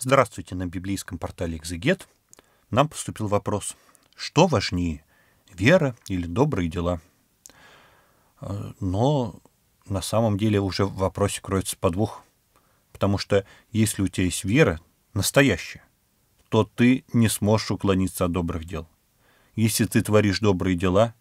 Здравствуйте на библейском портале «Экзегет». Нам поступил вопрос, что важнее, вера или добрые дела? А, но на самом деле уже в вопросе кроется подвох, потому что если у тебя есть вера настоящая, то ты не сможешь уклониться от добрых дел. Если ты творишь добрые дела,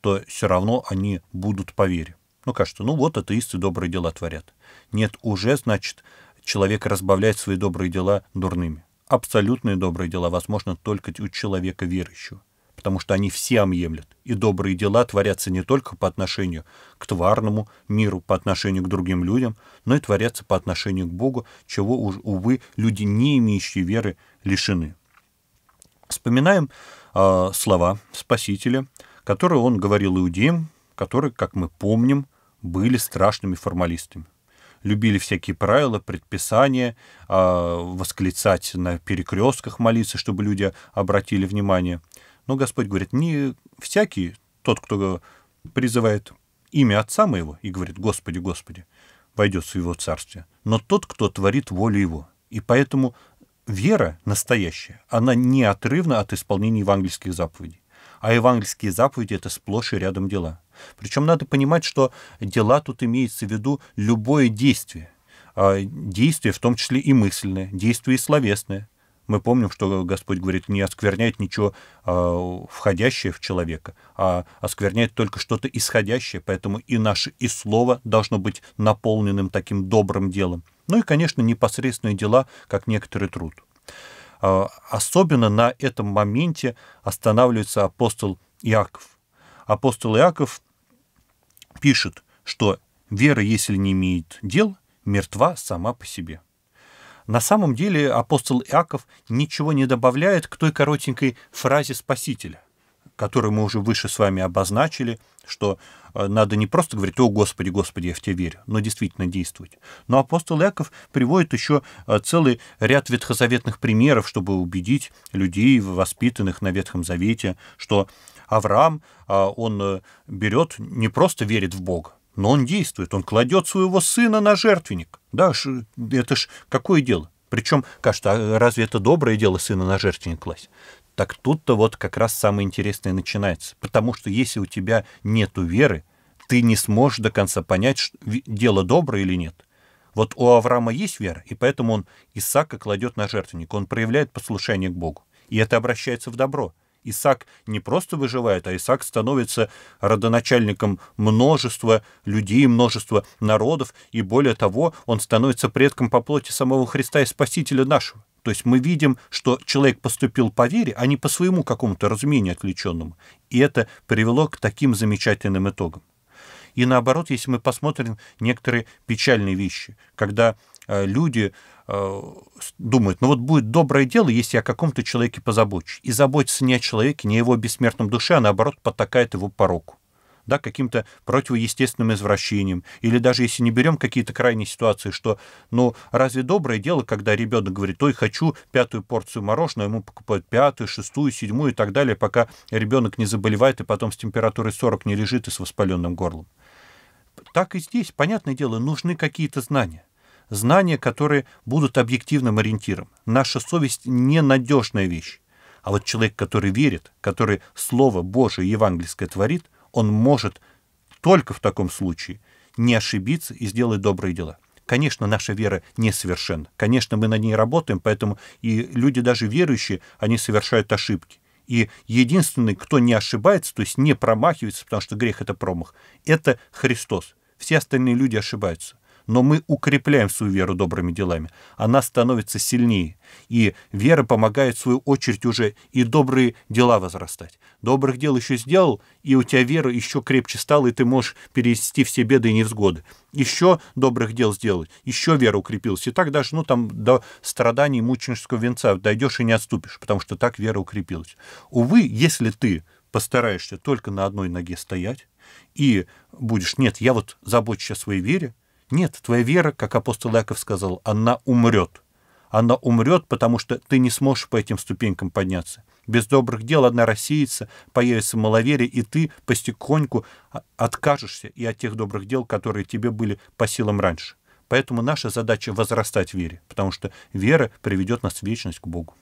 то все равно они будут по вере. Ну, кажется, ну вот атеисты добрые дела творят. Нет, уже, значит, человек разбавляет свои добрые дела дурными. Абсолютные добрые дела возможны только у человека верующего, потому что они все омъемлят, и добрые дела творятся не только по отношению к тварному миру, по отношению к другим людям, но и творятся по отношению к Богу, чего, увы, люди, не имеющие веры, лишены. Вспоминаем э, слова Спасителя, которые он говорил иудеям, которые, как мы помним, были страшными формалистами любили всякие правила, предписания, а, восклицать на перекрестках молиться, чтобы люди обратили внимание. Но Господь говорит, не всякий тот, кто призывает имя Отца моего и говорит, Господи, Господи, войдет в его царствие, но тот, кто творит волю его. И поэтому вера настоящая, она неотрывна от исполнения евангельских заповедей. А евангельские заповеди — это сплошь и рядом дела. Причем надо понимать, что дела тут имеется в виду любое действие. А, действие, в том числе и мысленное, действие и словесное. Мы помним, что Господь говорит, не оскверняет ничего а, входящее в человека, а оскверняет только что-то исходящее, поэтому и наше и слово должно быть наполненным таким добрым делом. Ну и, конечно, непосредственные дела, как некоторый труд. А, особенно на этом моменте останавливается апостол Иаков. Апостол Иаков пишет, что «вера, если не имеет дел, мертва сама по себе». На самом деле апостол Иаков ничего не добавляет к той коротенькой фразе Спасителя – который мы уже выше с вами обозначили, что э, надо не просто говорить «О, Господи, Господи, я в Тебя верю», но действительно действовать. Но апостол Яков приводит еще э, целый ряд ветхозаветных примеров, чтобы убедить людей, воспитанных на Ветхом Завете, что Авраам, э, он берет, не просто верит в Бога, но он действует, он кладет своего сына на жертвенник. Да, это ж какое дело? Причем, кажется, а разве это доброе дело сына на жертвенник класть? так тут-то вот как раз самое интересное начинается. Потому что если у тебя нет веры, ты не сможешь до конца понять, дело доброе или нет. Вот у Авраама есть вера, и поэтому он Исаака кладет на жертвенник, он проявляет послушание к Богу. И это обращается в добро. Исаак не просто выживает, а Исаак становится родоначальником множества людей, множества народов, и более того, он становится предком по плоти самого Христа и Спасителя нашего. То есть мы видим, что человек поступил по вере, а не по своему какому-то разумению отвлеченному. И это привело к таким замечательным итогам. И наоборот, если мы посмотрим некоторые печальные вещи, когда э, люди э, думают, ну вот будет доброе дело, если я о каком-то человеке позабочусь. И заботится не о человеке, не о его бессмертном душе, а наоборот подтакает его пороку да, каким-то противоестественным извращением. Или даже если не берем какие-то крайние ситуации, что, ну, разве доброе дело, когда ребенок говорит, ой, хочу пятую порцию мороженого, ему покупают пятую, шестую, седьмую и так далее, пока ребенок не заболевает и потом с температурой 40 не лежит и с воспаленным горлом. Так и здесь, понятное дело, нужны какие-то знания знания, которые будут объективным ориентиром. Наша совесть – ненадежная вещь. А вот человек, который верит, который Слово Божие евангельское творит – он может только в таком случае не ошибиться и сделать добрые дела. Конечно, наша вера несовершенна. Конечно, мы на ней работаем, поэтому и люди, даже верующие, они совершают ошибки. И единственный, кто не ошибается, то есть не промахивается, потому что грех — это промах, это Христос. Все остальные люди ошибаются но мы укрепляем свою веру добрыми делами. Она становится сильнее. И вера помогает, в свою очередь, уже и добрые дела возрастать. Добрых дел еще сделал, и у тебя вера еще крепче стала, и ты можешь перенести все беды и невзгоды. Еще добрых дел сделать, еще вера укрепилась. И так даже, ну, там, до страданий мученического венца дойдешь и не отступишь, потому что так вера укрепилась. Увы, если ты постараешься только на одной ноге стоять, и будешь, нет, я вот забочусь о своей вере, нет, твоя вера, как апостол Яков сказал, она умрет. Она умрет, потому что ты не сможешь по этим ступенькам подняться. Без добрых дел одна рассеется, появится маловерие, и ты постепенно откажешься и от тех добрых дел, которые тебе были по силам раньше. Поэтому наша задача возрастать в вере, потому что вера приведет нас в вечность к Богу.